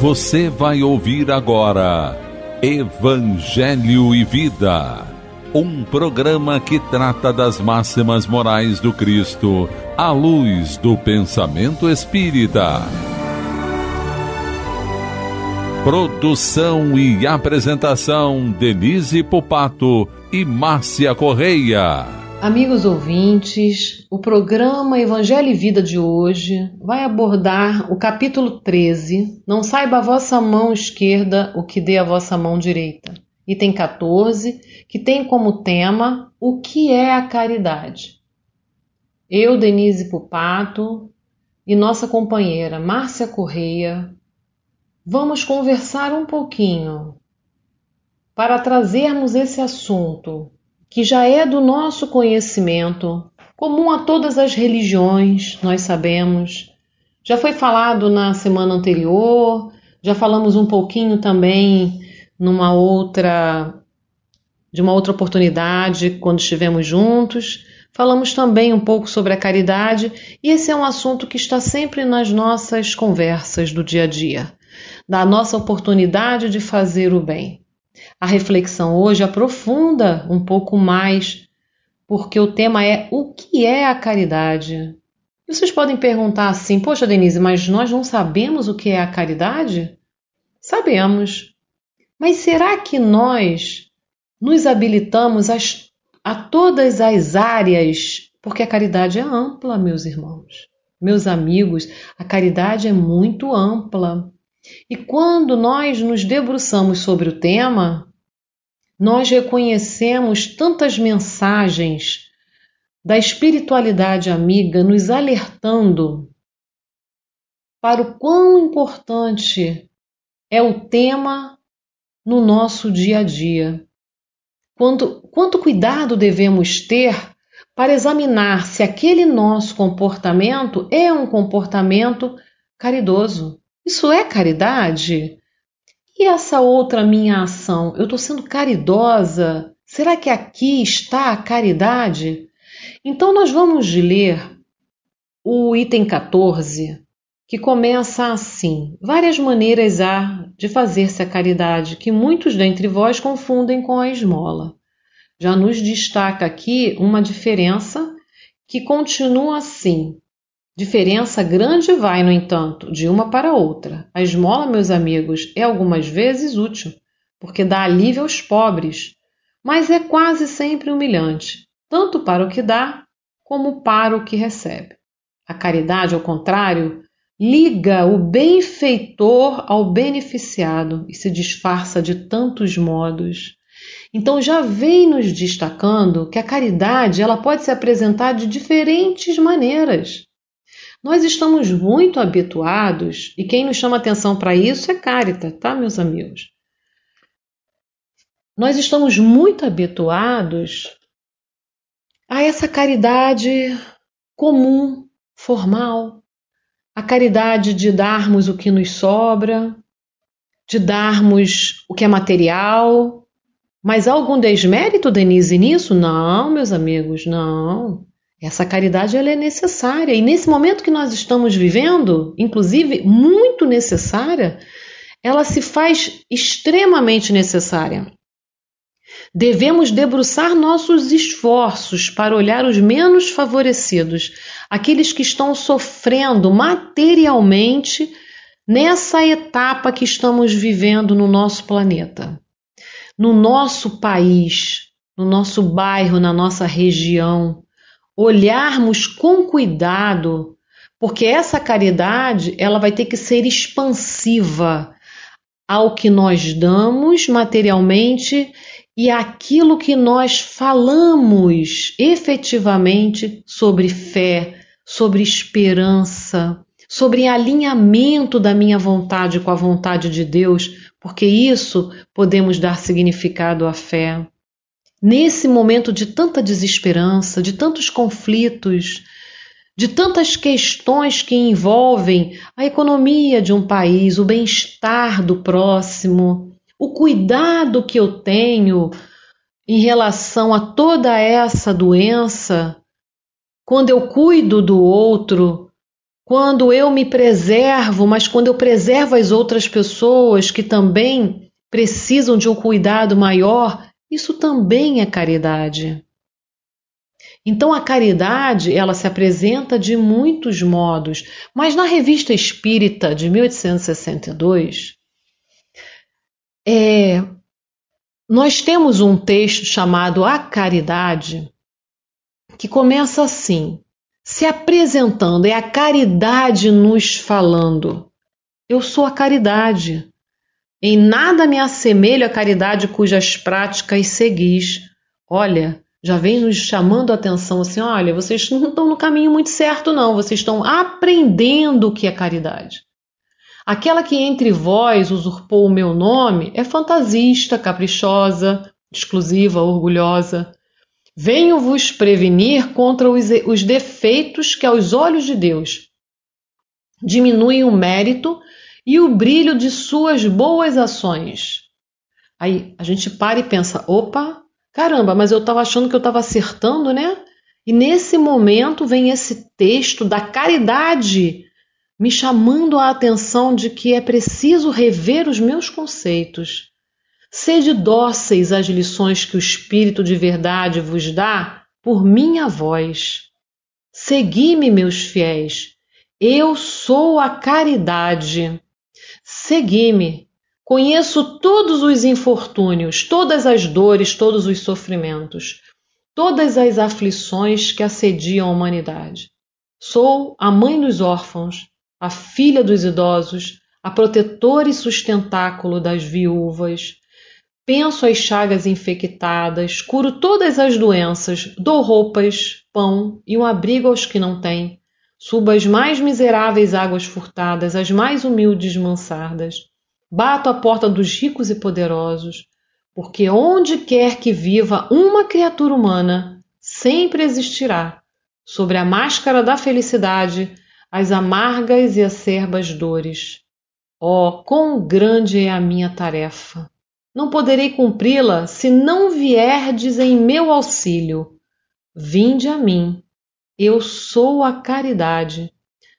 Você vai ouvir agora Evangelho e Vida, um programa que trata das máximas morais do Cristo à luz do pensamento espírita. Produção e apresentação Denise Popato e Márcia Correia. Amigos ouvintes, o programa Evangelho e Vida de hoje vai abordar o capítulo 13, Não saiba a vossa mão esquerda o que dê a vossa mão direita, item 14, que tem como tema O que é a caridade. Eu, Denise Pupato, e nossa companheira Márcia Correia, vamos conversar um pouquinho para trazermos esse assunto que já é do nosso conhecimento, comum a todas as religiões, nós sabemos. Já foi falado na semana anterior, já falamos um pouquinho também numa outra de uma outra oportunidade quando estivemos juntos. Falamos também um pouco sobre a caridade, e esse é um assunto que está sempre nas nossas conversas do dia a dia, da nossa oportunidade de fazer o bem. A reflexão hoje aprofunda um pouco mais, porque o tema é o que é a caridade? E vocês podem perguntar assim: Poxa, Denise, mas nós não sabemos o que é a caridade? Sabemos. Mas será que nós nos habilitamos a todas as áreas? Porque a caridade é ampla, meus irmãos, meus amigos, a caridade é muito ampla. E quando nós nos debruçamos sobre o tema, nós reconhecemos tantas mensagens da espiritualidade amiga nos alertando para o quão importante é o tema no nosso dia a dia. Quanto, quanto cuidado devemos ter para examinar se aquele nosso comportamento é um comportamento caridoso. Isso é caridade? E essa outra minha ação? Eu estou sendo caridosa? Será que aqui está a caridade? Então, nós vamos ler o item 14, que começa assim: Várias maneiras há de fazer-se a caridade, que muitos dentre vós confundem com a esmola. Já nos destaca aqui uma diferença que continua assim: Diferença grande vai, no entanto, de uma para outra. A esmola, meus amigos, é algumas vezes útil, porque dá alívio aos pobres, mas é quase sempre humilhante, tanto para o que dá como para o que recebe. A caridade, ao contrário, liga o benfeitor ao beneficiado e se disfarça de tantos modos. Então já vem nos destacando que a caridade ela pode se apresentar de diferentes maneiras. Nós estamos muito habituados, e quem nos chama atenção para isso é Carita, tá, meus amigos? Nós estamos muito habituados a essa caridade comum, formal, a caridade de darmos o que nos sobra, de darmos o que é material. Mas há algum desmérito, Denise, nisso? Não, meus amigos, não. Essa caridade ela é necessária e nesse momento que nós estamos vivendo, inclusive muito necessária, ela se faz extremamente necessária. Devemos debruçar nossos esforços para olhar os menos favorecidos, aqueles que estão sofrendo materialmente nessa etapa que estamos vivendo no nosso planeta, no nosso país, no nosso bairro, na nossa região olharmos com cuidado, porque essa caridade ela vai ter que ser expansiva ao que nós damos materialmente e aquilo que nós falamos efetivamente sobre fé, sobre esperança, sobre alinhamento da minha vontade com a vontade de Deus, porque isso podemos dar significado à fé nesse momento de tanta desesperança, de tantos conflitos, de tantas questões que envolvem a economia de um país, o bem-estar do próximo, o cuidado que eu tenho em relação a toda essa doença, quando eu cuido do outro, quando eu me preservo, mas quando eu preservo as outras pessoas que também precisam de um cuidado maior, isso também é caridade. Então a caridade, ela se apresenta de muitos modos, mas na Revista Espírita de 1862, é, nós temos um texto chamado A Caridade, que começa assim: se apresentando, é a caridade nos falando. Eu sou a caridade. Em nada me assemelho à caridade cujas práticas seguis. Olha, já vem nos chamando a atenção assim: olha, vocês não estão no caminho muito certo, não, vocês estão aprendendo o que é caridade. Aquela que entre vós usurpou o meu nome é fantasista, caprichosa, exclusiva, orgulhosa. Venho vos prevenir contra os, os defeitos que, aos olhos de Deus, diminuem o mérito e o brilho de suas boas ações. Aí a gente para e pensa: opa, caramba, mas eu estava achando que eu estava acertando, né? E nesse momento vem esse texto da caridade me chamando a atenção de que é preciso rever os meus conceitos. Sede dóceis às lições que o Espírito de verdade vos dá por minha voz. Segui-me, meus fiéis, eu sou a caridade. Segui-me. Conheço todos os infortúnios, todas as dores, todos os sofrimentos, todas as aflições que assediam a humanidade. Sou a mãe dos órfãos, a filha dos idosos, a protetora e sustentáculo das viúvas. Penso as chagas infectadas, curo todas as doenças, dou roupas, pão e um abrigo aos que não têm. Subo as mais miseráveis águas furtadas, as mais humildes mansardas. Bato a porta dos ricos e poderosos, porque onde quer que viva uma criatura humana, sempre existirá, sobre a máscara da felicidade, as amargas e acerbas dores. Oh, quão grande é a minha tarefa! Não poderei cumpri-la se não vierdes em meu auxílio. Vinde a mim, eu sou a caridade.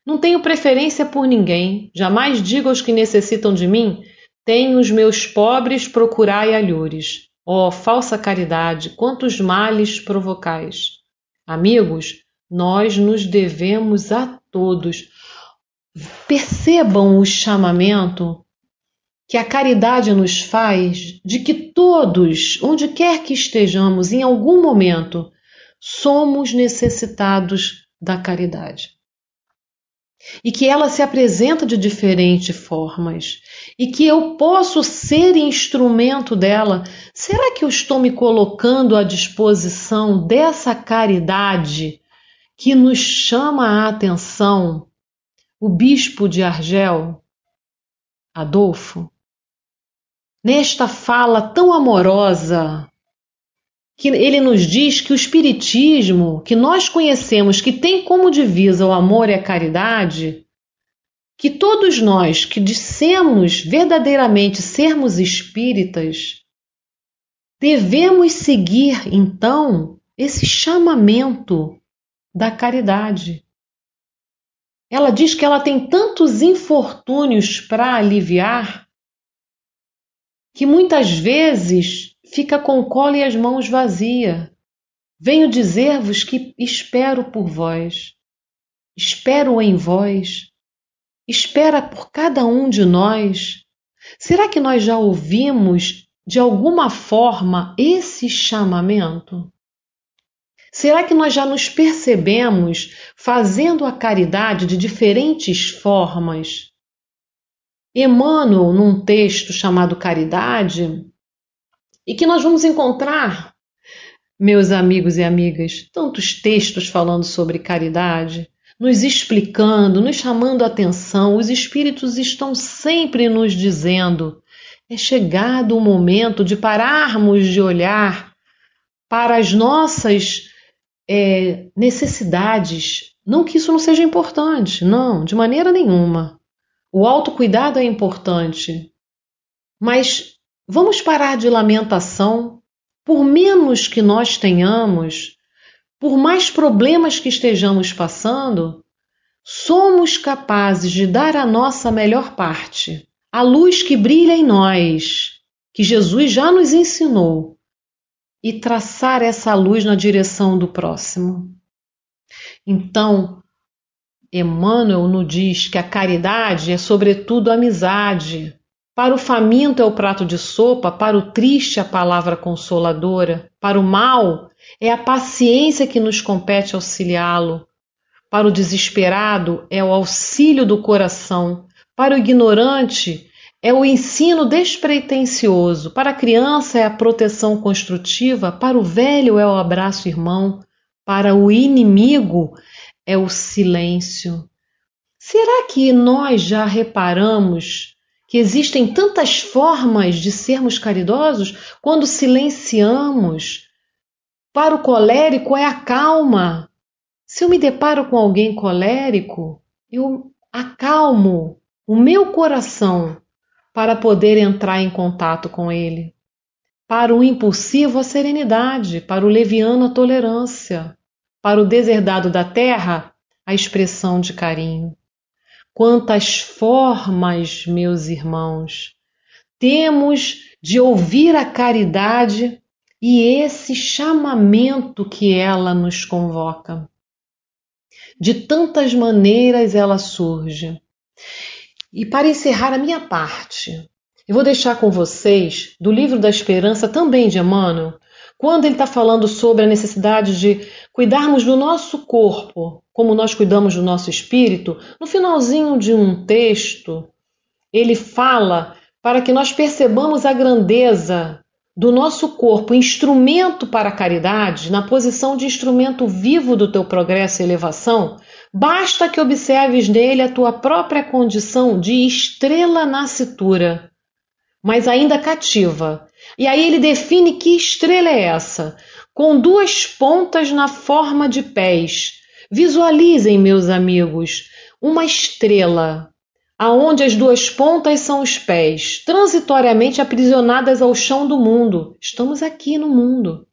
Não tenho preferência por ninguém. Jamais digo aos que necessitam de mim: tenho os meus pobres, procurai alhures. Ó oh, falsa caridade, quantos males provocais! Amigos, nós nos devemos a todos. Percebam o chamamento que a caridade nos faz de que todos, onde quer que estejamos, em algum momento, somos necessitados da caridade. E que ela se apresenta de diferentes formas, e que eu posso ser instrumento dela. Será que eu estou me colocando à disposição dessa caridade que nos chama a atenção o bispo de Argel, Adolfo? Nesta fala tão amorosa que ele nos diz que o Espiritismo, que nós conhecemos, que tem como divisa o amor e a caridade, que todos nós que dissemos verdadeiramente sermos espíritas, devemos seguir, então, esse chamamento da caridade. Ela diz que ela tem tantos infortúnios para aliviar que muitas vezes fica com o colo e as mãos vazia. Venho dizer-vos que espero por vós, espero em vós, espera por cada um de nós. Será que nós já ouvimos de alguma forma esse chamamento? Será que nós já nos percebemos fazendo a caridade de diferentes formas? Emmanuel, num texto chamado Caridade, e que nós vamos encontrar, meus amigos e amigas, tantos textos falando sobre caridade, nos explicando, nos chamando a atenção, os espíritos estão sempre nos dizendo. É chegado o momento de pararmos de olhar para as nossas é, necessidades. Não que isso não seja importante, não, de maneira nenhuma. O autocuidado é importante, mas Vamos parar de lamentação. Por menos que nós tenhamos, por mais problemas que estejamos passando, somos capazes de dar a nossa melhor parte, a luz que brilha em nós, que Jesus já nos ensinou, e traçar essa luz na direção do próximo. Então, Emmanuel nos diz que a caridade é, sobretudo, amizade para o faminto é o prato de sopa, para o triste é a palavra consoladora, para o mal é a paciência que nos compete auxiliá-lo, para o desesperado é o auxílio do coração, para o ignorante é o ensino despretensioso, para a criança é a proteção construtiva, para o velho é o abraço irmão, para o inimigo é o silêncio. Será que nós já reparamos que existem tantas formas de sermos caridosos quando silenciamos. Para o colérico é a calma. Se eu me deparo com alguém colérico, eu acalmo o meu coração para poder entrar em contato com ele. Para o impulsivo, a serenidade, para o leviano, a tolerância, para o deserdado da terra, a expressão de carinho. Quantas formas, meus irmãos, temos de ouvir a caridade e esse chamamento que ela nos convoca. De tantas maneiras ela surge. E para encerrar a minha parte, eu vou deixar com vocês do livro da Esperança, também de Emmanuel, quando ele está falando sobre a necessidade de cuidarmos do nosso corpo como nós cuidamos do nosso espírito, no finalzinho de um texto, ele fala para que nós percebamos a grandeza do nosso corpo, instrumento para a caridade, na posição de instrumento vivo do teu progresso e elevação, basta que observes nele a tua própria condição de estrela na cintura, mas ainda cativa. E aí ele define que estrela é essa, com duas pontas na forma de pés Visualizem, meus amigos, uma estrela aonde as duas pontas são os pés, transitoriamente aprisionadas ao chão do mundo. Estamos aqui no mundo.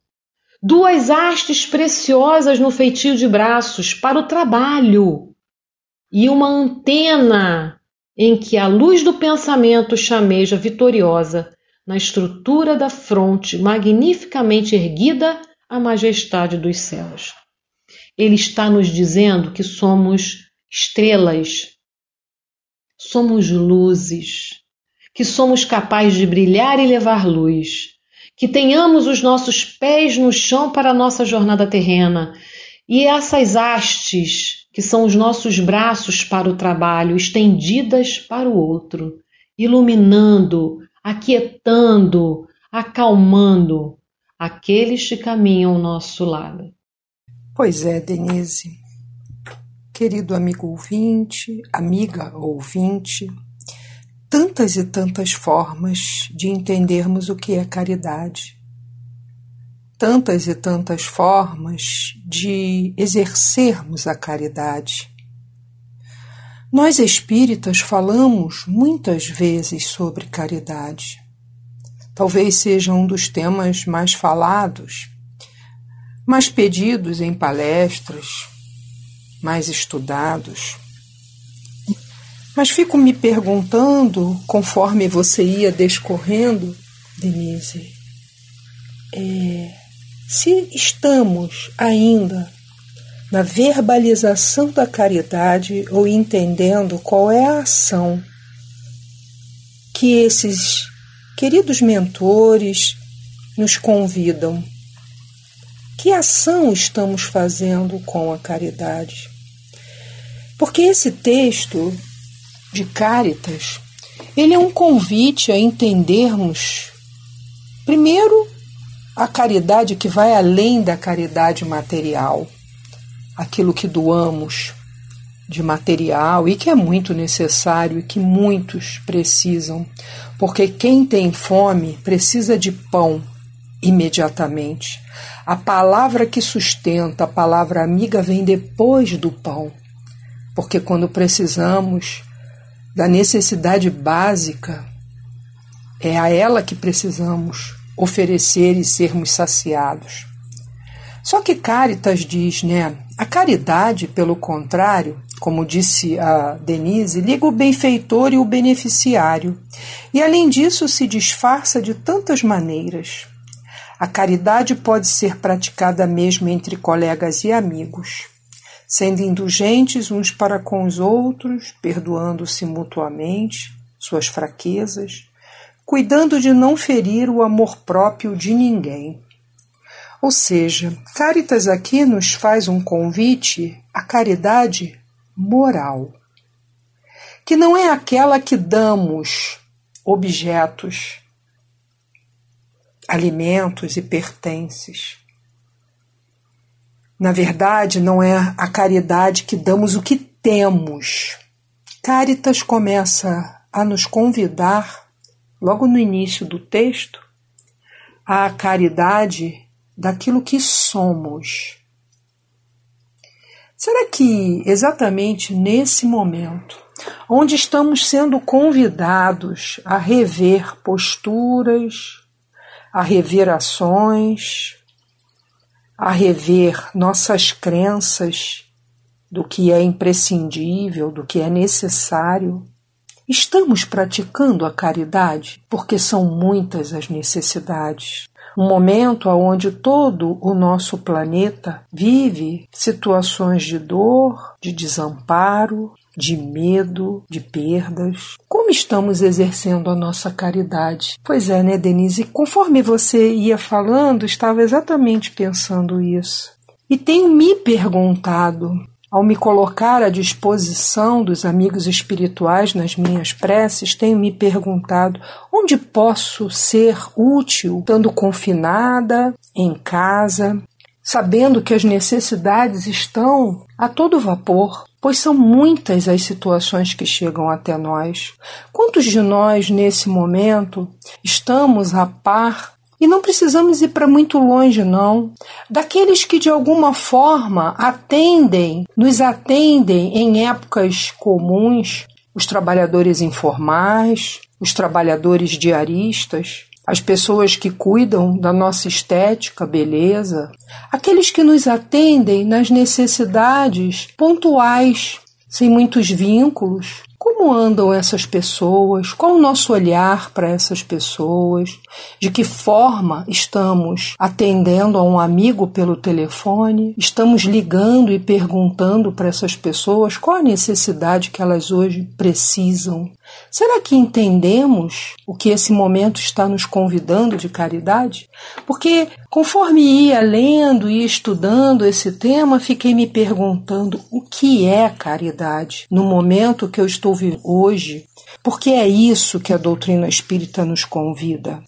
Duas hastes preciosas no feitio de braços para o trabalho e uma antena em que a luz do pensamento chameja vitoriosa na estrutura da fronte magnificamente erguida à majestade dos céus ele está nos dizendo que somos estrelas, somos luzes, que somos capazes de brilhar e levar luz, que tenhamos os nossos pés no chão para a nossa jornada terrena e essas hastes, que são os nossos braços para o trabalho, estendidas para o outro, iluminando, aquietando, acalmando aqueles que caminham ao nosso lado. Pois é, Denise. Querido amigo ouvinte, amiga ouvinte, tantas e tantas formas de entendermos o que é caridade, tantas e tantas formas de exercermos a caridade. Nós espíritas falamos muitas vezes sobre caridade. Talvez seja um dos temas mais falados mais pedidos em palestras, mais estudados. Mas fico me perguntando, conforme você ia descorrendo, Denise, é, se estamos ainda na verbalização da caridade ou entendendo qual é a ação que esses queridos mentores nos convidam que ação estamos fazendo com a caridade? Porque esse texto de Caritas, ele é um convite a entendermos primeiro a caridade que vai além da caridade material, aquilo que doamos de material e que é muito necessário e que muitos precisam, porque quem tem fome precisa de pão imediatamente. A palavra que sustenta, a palavra amiga, vem depois do pão. Porque quando precisamos da necessidade básica, é a ela que precisamos oferecer e sermos saciados. Só que Caritas diz, né? A caridade, pelo contrário, como disse a Denise, liga o benfeitor e o beneficiário. E além disso, se disfarça de tantas maneiras. A caridade pode ser praticada mesmo entre colegas e amigos, sendo indulgentes uns para com os outros, perdoando-se mutuamente suas fraquezas, cuidando de não ferir o amor próprio de ninguém. Ou seja, Caritas aqui nos faz um convite à caridade moral, que não é aquela que damos objetos alimentos e pertences. Na verdade, não é a caridade que damos o que temos. Caritas começa a nos convidar, logo no início do texto, à caridade daquilo que somos. Será que exatamente nesse momento, onde estamos sendo convidados a rever posturas, a rever ações, a rever nossas crenças do que é imprescindível, do que é necessário. Estamos praticando a caridade porque são muitas as necessidades. Um momento onde todo o nosso planeta vive situações de dor, de desamparo, de medo, de perdas. Como estamos exercendo a nossa caridade? Pois é, né, Denise? Conforme você ia falando, estava exatamente pensando isso. E tenho me perguntado, ao me colocar à disposição dos amigos espirituais nas minhas preces, tenho me perguntado onde posso ser útil estando confinada, em casa, sabendo que as necessidades estão a todo vapor pois são muitas as situações que chegam até nós. Quantos de nós, nesse momento, estamos a par e não precisamos ir para muito longe, não. Daqueles que de alguma forma atendem, nos atendem em épocas comuns, os trabalhadores informais, os trabalhadores diaristas, as pessoas que cuidam da nossa estética, beleza, aqueles que nos atendem nas necessidades pontuais, sem muitos vínculos. Como andam essas pessoas? Qual o nosso olhar para essas pessoas? De que forma estamos atendendo a um amigo pelo telefone? Estamos ligando e perguntando para essas pessoas qual a necessidade que elas hoje precisam? Será que entendemos o que esse momento está nos convidando de caridade? Porque conforme ia lendo e estudando esse tema, fiquei me perguntando o que é caridade no momento que eu estou vivendo hoje, porque é isso que a doutrina espírita nos convida.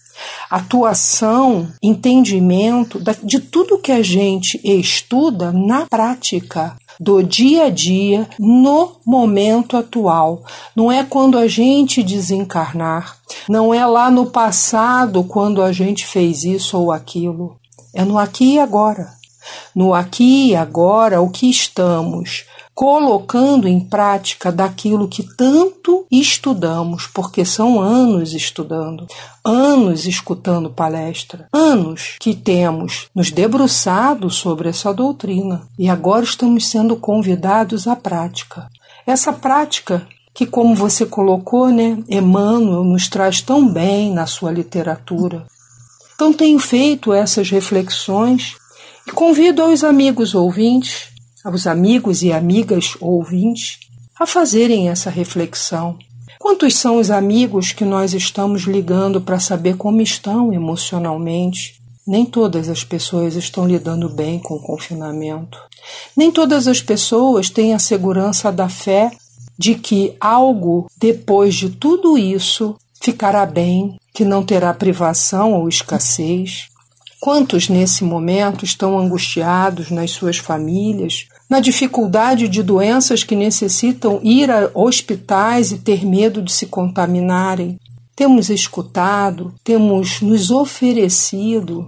Atuação, entendimento de tudo que a gente estuda na prática do dia a dia no momento atual. Não é quando a gente desencarnar, não é lá no passado quando a gente fez isso ou aquilo. É no aqui e agora. No aqui e agora, o que estamos colocando em prática daquilo que tanto estudamos, porque são anos estudando, anos escutando palestra, anos que temos nos debruçado sobre essa doutrina e agora estamos sendo convidados à prática. Essa prática que, como você colocou, né, Emmanuel nos traz tão bem na sua literatura. Então, tenho feito essas reflexões e convido aos amigos ouvintes aos amigos e amigas ouvintes a fazerem essa reflexão. Quantos são os amigos que nós estamos ligando para saber como estão emocionalmente? Nem todas as pessoas estão lidando bem com o confinamento. Nem todas as pessoas têm a segurança da fé de que algo depois de tudo isso ficará bem, que não terá privação ou escassez, Quantos nesse momento estão angustiados nas suas famílias, na dificuldade de doenças que necessitam ir a hospitais e ter medo de se contaminarem? Temos escutado, temos nos oferecido,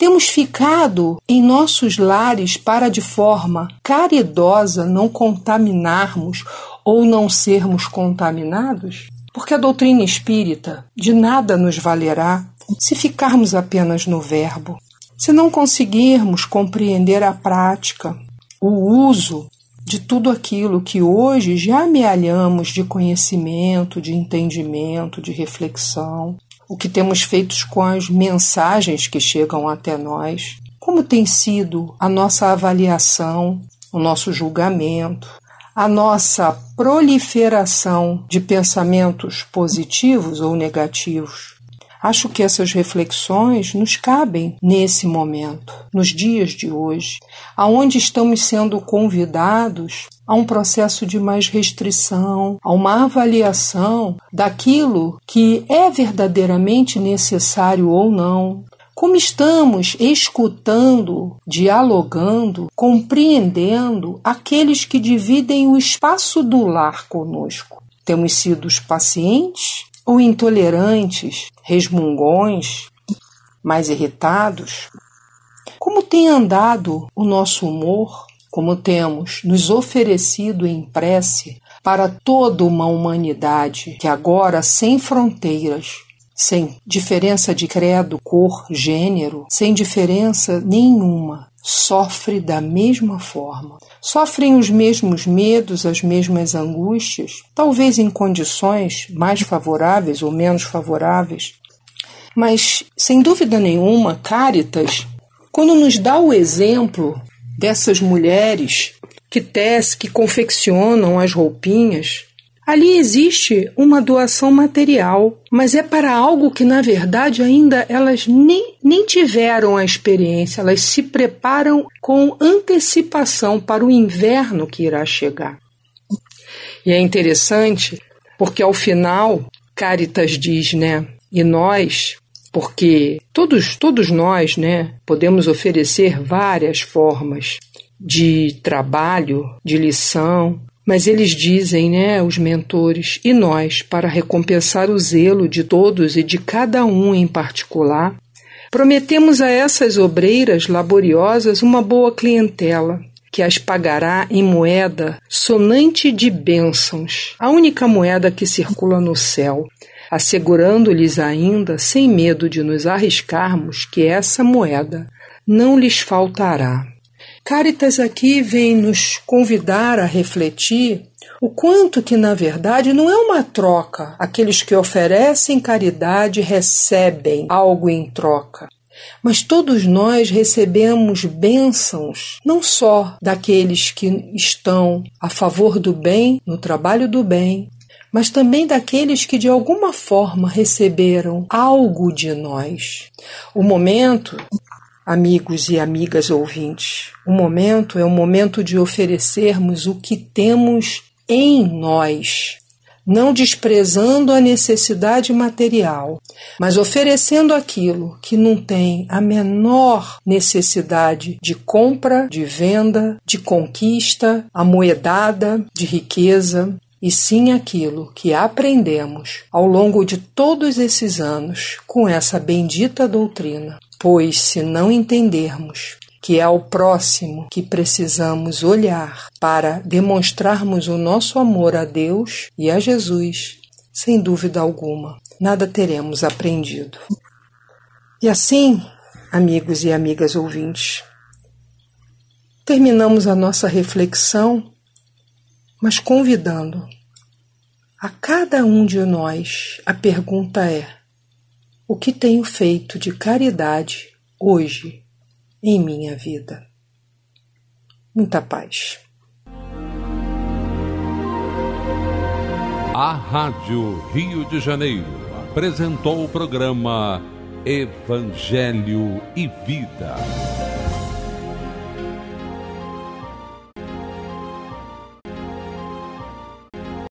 temos ficado em nossos lares para de forma caridosa não contaminarmos ou não sermos contaminados? Porque a doutrina espírita de nada nos valerá se ficarmos apenas no verbo. Se não conseguirmos compreender a prática, o uso de tudo aquilo que hoje já amealhamos de conhecimento, de entendimento, de reflexão, o que temos feito com as mensagens que chegam até nós, como tem sido a nossa avaliação, o nosso julgamento, a nossa proliferação de pensamentos positivos ou negativos, Acho que essas reflexões nos cabem nesse momento, nos dias de hoje, aonde estamos sendo convidados a um processo de mais restrição, a uma avaliação daquilo que é verdadeiramente necessário ou não. Como estamos escutando, dialogando, compreendendo aqueles que dividem o espaço do lar conosco? Temos sido os pacientes ou intolerantes, resmungões, mais irritados? Como tem andado o nosso humor? Como temos nos oferecido em prece para toda uma humanidade que agora sem fronteiras, sem diferença de credo, cor, gênero, sem diferença nenhuma, sofre da mesma forma. Sofrem os mesmos medos, as mesmas angústias, talvez em condições mais favoráveis ou menos favoráveis. Mas, sem dúvida nenhuma, Caritas, quando nos dá o exemplo dessas mulheres que tecem, que confeccionam as roupinhas, Ali existe uma doação material, mas é para algo que na verdade ainda elas nem, nem tiveram a experiência, elas se preparam com antecipação para o inverno que irá chegar. E é interessante porque ao final Caritas diz, né? E nós, porque todos todos nós, né, podemos oferecer várias formas de trabalho, de lição, mas eles dizem, né, os mentores, e nós, para recompensar o zelo de todos e de cada um em particular, prometemos a essas obreiras laboriosas uma boa clientela, que as pagará em moeda sonante de bênçãos, a única moeda que circula no céu, assegurando-lhes ainda, sem medo de nos arriscarmos, que essa moeda não lhes faltará. Caritas aqui vem nos convidar a refletir o quanto que, na verdade, não é uma troca. Aqueles que oferecem caridade recebem algo em troca. Mas todos nós recebemos bênçãos, não só daqueles que estão a favor do bem, no trabalho do bem, mas também daqueles que de alguma forma receberam algo de nós. O momento amigos e amigas ouvintes. O momento é o momento de oferecermos o que temos em nós, não desprezando a necessidade material, mas oferecendo aquilo que não tem a menor necessidade de compra, de venda, de conquista, amoedada, de riqueza, e sim aquilo que aprendemos ao longo de todos esses anos com essa bendita doutrina pois se não entendermos que é ao próximo que precisamos olhar para demonstrarmos o nosso amor a Deus e a Jesus, sem dúvida alguma, nada teremos aprendido. E assim, amigos e amigas ouvintes, terminamos a nossa reflexão, mas convidando a cada um de nós, a pergunta é: o que tenho feito de caridade hoje em minha vida. Muita paz. A Rádio Rio de Janeiro apresentou o programa Evangelho e Vida.